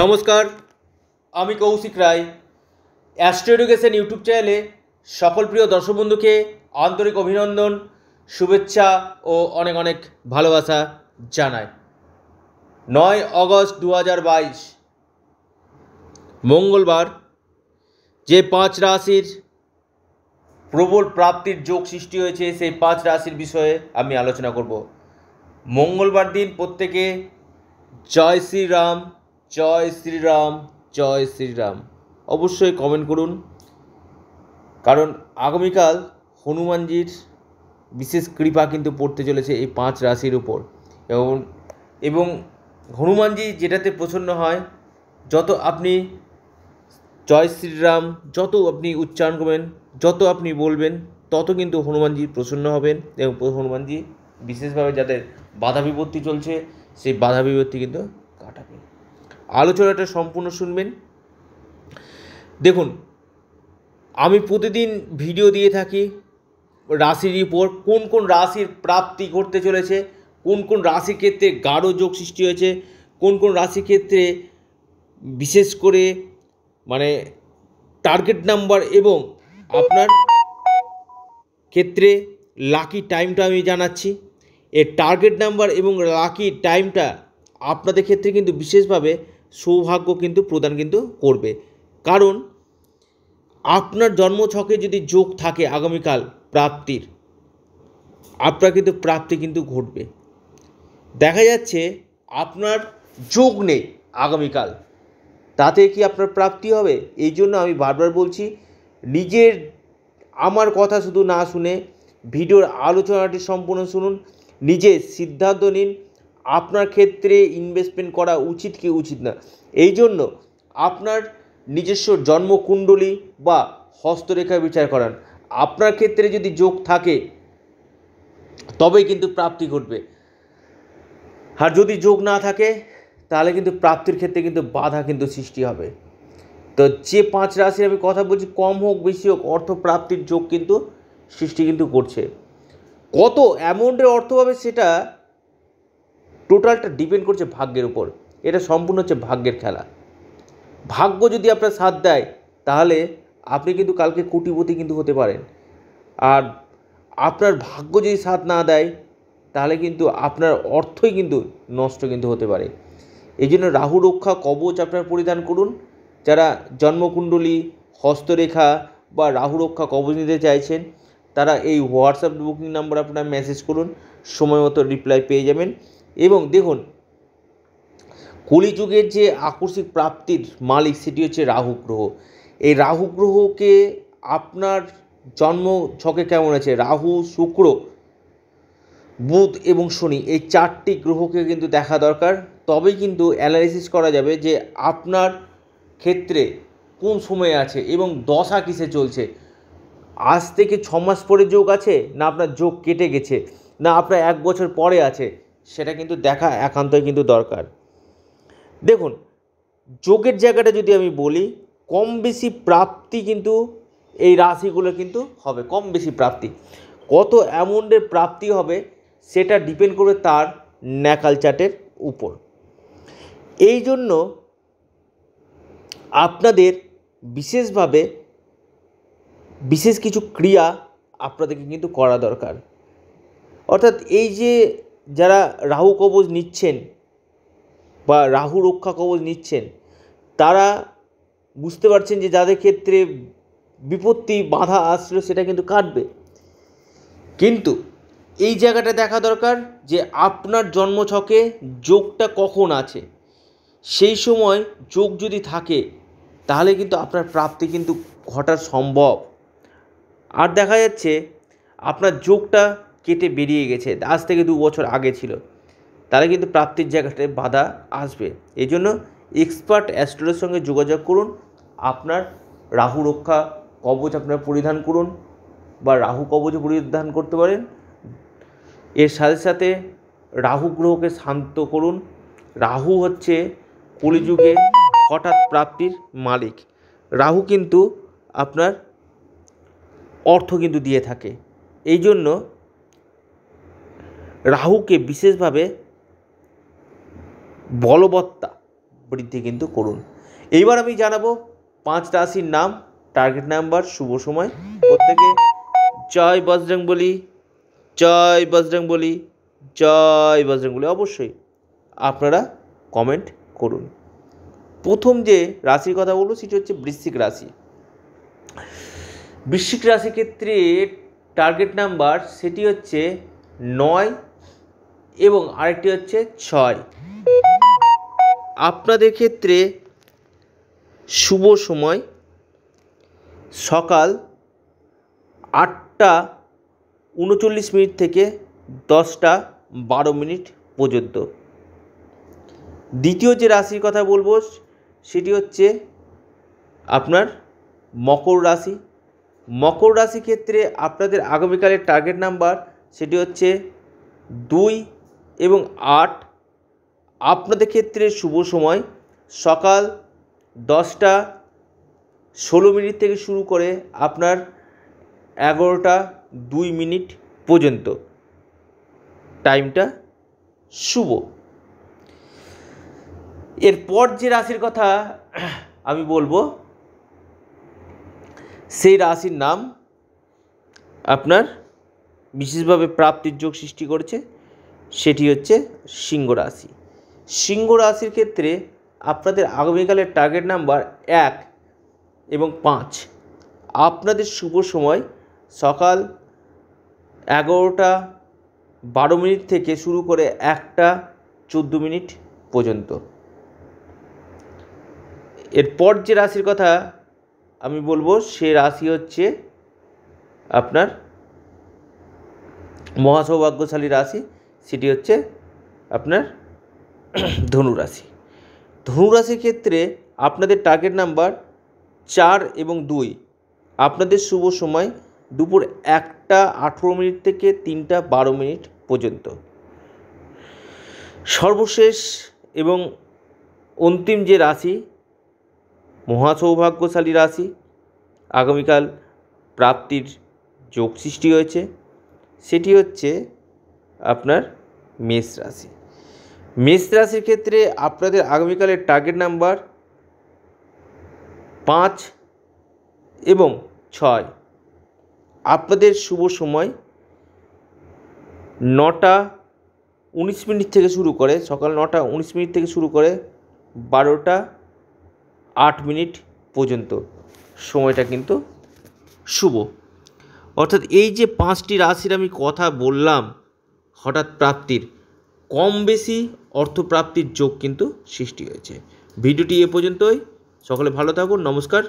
নমস্কার আমি Koushik Roy astro education YouTube চ্যানেলে সকল প্রিয় দর্শক বন্ধুকে আন্তরিক অভিনন্দন শুভেচ্ছা ও অনেক অনেক ভালোবাসা জানাই নয় অগস্ট দু মঙ্গলবার যে পাঁচ রাশির প্রবল প্রাপ্তির যোগ সৃষ্টি হয়েছে সেই পাঁচ রাশির বিষয়ে আমি আলোচনা করব মঙ্গলবার দিন প্রত্যেকে জয় শ্রীরাম জয় শ্রীরাম জয় শ্রীরাম অবশ্যই কমেন্ট করুন কারণ আগামীকাল হনুমানজির বিশেষ কৃপা কিন্তু পড়তে চলেছে এই পাঁচ রাশির উপর এবং এবং হনুমানজি যেটাতে প্রসন্ন হয় যত আপনি জয় শ্রীরাম যত আপনি উচ্চারণ করবেন যত আপনি বলবেন তত কিন্তু হনুমানজি প্রসন্ন হবেন এবং হনুমানজি বিশেষভাবে যাদের বাধা বিপত্তি চলছে সেই বাধা বিপত্তি কিন্তু আলোচনাটা সম্পূর্ণ শুনবেন দেখুন আমি প্রতিদিন ভিডিও দিয়ে থাকি রাশির রিপোর্ট কোন কোন রাশির প্রাপ্তি করতে চলেছে কোন কোন রাশির ক্ষেত্রে গাঢ় যোগ সৃষ্টি হয়েছে কোন কোন রাশির ক্ষেত্রে বিশেষ করে মানে টার্গেট নাম্বার এবং আপনার ক্ষেত্রে লাকি টাইমটা আমি জানাচ্ছি এর টার্গেট নাম্বার এবং লাকি টাইমটা আপনাদের ক্ষেত্রে কিন্তু বিশেষভাবে সৌভাগ্য কিন্তু প্রদান কিন্তু করবে কারণ আপনার জন্মছকে যদি যোগ থাকে আগামীকাল প্রাপ্তির আপনার কিন্তু প্রাপ্তি কিন্তু ঘটবে দেখা যাচ্ছে আপনার যোগ নেই আগামীকাল তাতে কি আপনার প্রাপ্তি হবে এই জন্য আমি বারবার বলছি নিজের আমার কথা শুধু না শুনে ভিডিওর আলোচনাটি সম্পূর্ণ শুনুন নিজে সিদ্ধান্ত নিন আপনার ক্ষেত্রে ইনভেস্টমেন্ট করা উচিত কি উচিত না এই জন্য আপনার নিজস্ব জন্মকুণ্ডলী বা হস্তরেখা বিচার করান আপনার ক্ষেত্রে যদি যোগ থাকে তবেই কিন্তু প্রাপ্তি ঘটবে আর যদি যোগ না থাকে তাহলে কিন্তু প্রাপ্তির ক্ষেত্রে কিন্তু বাধা কিন্তু সৃষ্টি হবে তো যে পাঁচ রাশির আমি কথা বলছি কম হোক বেশি হোক অর্থ প্রাপ্তির যোগ কিন্তু সৃষ্টি কিন্তু করছে কত অ্যামাউন্টের অর্থ হবে সেটা টোটালটা ডিপেন্ড করছে ভাগ্যের উপর এটা সম্পূর্ণ হচ্ছে ভাগ্যের খেলা ভাগ্য যদি আপনার সাথ দেয় তাহলে আপনি কিন্তু কালকে কোটিপতি কিন্তু হতে পারেন আর আপনার ভাগ্য যদি সাথ না দেয় তাহলে কিন্তু আপনার অর্থই কিন্তু নষ্ট কিন্তু হতে পারে এই জন্য রাহু রক্ষা কবচ আপনার পরিধান করুন যারা জন্মকুণ্ডলী হস্তরেখা বা রাহু রক্ষা কবচ নিতে চাইছেন তারা এই হোয়াটসঅ্যাপ বুকিং নাম্বার আপনারা মেসেজ করুন সময় মতো রিপ্লাই পেয়ে যাবেন এবং দেখুন কলিযুগের যে আকস্মিক প্রাপ্তির মালিক সেটি হচ্ছে রাহু গ্রহ এই রাহু গ্রহকে আপনার জন্ম ছকে কেমন আছে রাহু শুক্র বুধ এবং শনি এই চারটি গ্রহকে কিন্তু দেখা দরকার তবেই কিন্তু অ্যানালিসিস করা যাবে যে আপনার ক্ষেত্রে কোন সময়ে আছে এবং দশা কিসে চলছে আজ থেকে ছ মাস পরে যোগ আছে না আপনার যোগ কেটে গেছে না আপনার এক বছর পরে আছে সেটা কিন্তু দেখা একান্তই কিন্তু দরকার দেখুন যোগের জায়গাটা যদি আমি বলি কম বেশি প্রাপ্তি কিন্তু এই রাশিগুলো কিন্তু হবে কম বেশি প্রাপ্তি কত অ্যামাউন্টের প্রাপ্তি হবে সেটা ডিপেন্ড করবে তার ন্যাকাল চার্টের উপর এই জন্য আপনাদের বিশেষভাবে বিশেষ কিছু ক্রিয়া আপনাদেরকে কিন্তু করা দরকার অর্থাৎ এই যে যারা রাহু কবচ নিচ্ছেন বা রাহু রক্ষা কবচ নিচ্ছেন তারা বুঝতে পারছেন যে যাদের ক্ষেত্রে বিপত্তি বাধা আসলো সেটা কিন্তু কাটবে কিন্তু এই জায়গাটা দেখা দরকার যে আপনার জন্মছকে যোগটা কখন আছে সেই সময় যোগ যদি থাকে তাহলে কিন্তু আপনার প্রাপ্তি কিন্তু ঘটার সম্ভব আর দেখা যাচ্ছে আপনার যোগটা কেটে বেরিয়ে গেছে আজ থেকে দু বছর আগে ছিল তাহলে কিন্তু প্রাপ্তির জায়গাটায় বাধা আসবে এই জন্য এক্সপার্ট অ্যাস্ট্রোলের সঙ্গে যোগাযোগ করুন আপনার রাহু রক্ষা কবচ আপনার পরিধান করুন বা রাহু কবচ পরিধান করতে পারেন এর সাথে সাথে রাহু গ্রহকে শান্ত করুন রাহু হচ্ছে কলিযুগে হঠাৎ প্রাপ্তির মালিক রাহু কিন্তু আপনার অর্থ কিন্তু দিয়ে থাকে এই জন্য রাহুকে বিশেষভাবে বলবত্তা বৃদ্ধি কিন্তু করুন এইবার আমি জানাবো পাঁচ রাশির নাম টার্গেট নাম্বার শুভ সময় প্রত্যেকে জয় বজরং বলি জয় বজরং বলি জয় বজরং বলি অবশ্যই আপনারা কমেন্ট করুন প্রথম যে রাশির কথা বলবো সেটি হচ্ছে বৃশ্চিক রাশি বৃশ্চিক রাশি ক্ষেত্রে টার্গেট নাম্বার সেটি হচ্ছে নয় এবং আরেকটি হচ্ছে ছয় আপনাদের ক্ষেত্রে শুভ সময় সকাল আটটা উনচল্লিশ মিনিট থেকে দশটা বারো মিনিট পর্যন্ত দ্বিতীয় যে রাশির কথা বলবো সেটি হচ্ছে আপনার মকর রাশি মকর রাশি ক্ষেত্রে আপনাদের আগামীকালের টার্গেট নাম্বার সেটি হচ্ছে দুই এবং আট আপনাদের ক্ষেত্রে শুভ সময় সকাল দশটা ষোলো মিনিট থেকে শুরু করে আপনার এগারোটা দুই মিনিট পর্যন্ত টাইমটা শুভ এরপর যে রাশির কথা আমি বলবো সেই রাশির নাম আপনার বিশেষভাবে প্রাপ্তির যোগ সৃষ্টি করেছে সেটি হচ্ছে সিংহ রাশি সিংহ রাশির ক্ষেত্রে আপনাদের আগামীকালের টার্গেট নাম্বার এক এবং পাঁচ আপনাদের শুভ সময় সকাল এগারোটা বারো মিনিট থেকে শুরু করে একটা চোদ্দো মিনিট পর্যন্ত এরপর যে রাশির কথা আমি বলবো সে রাশি হচ্ছে আপনার মহাসৌভাগ্যশালী রাশি সেটি হচ্ছে আপনার ধনুরাশি ধনুরাশির ক্ষেত্রে আপনাদের টার্গেট নাম্বার চার এবং দুই আপনাদের শুভ সময় দুপুর একটা আঠেরো মিনিট থেকে তিনটা বারো মিনিট পর্যন্ত সর্বশেষ এবং অন্তিম যে রাশি মহাসৌভাগ্যশালী রাশি আগামীকাল প্রাপ্তির যোগ সৃষ্টি হয়েছে সেটি হচ্ছে আপনার মেষ রাশি মেষ রাশির ক্ষেত্রে আপনাদের আগামীকালের টার্গেট নাম্বার পাঁচ এবং ছয় আপনাদের শুভ সময় নটা উনিশ মিনিট থেকে শুরু করে সকাল নটা উনিশ মিনিট থেকে শুরু করে বারোটা আট মিনিট পর্যন্ত সময়টা কিন্তু শুভ অর্থাৎ এই যে পাঁচটি রাশির আমি কথা বললাম হঠাৎ প্রাপ্তির কম বেশি অর্থপ্রাপ্তির যোগ কিন্তু সৃষ্টি হয়েছে ভিডিওটি এ পর্যন্তই সকলে ভালো থাকুন নমস্কার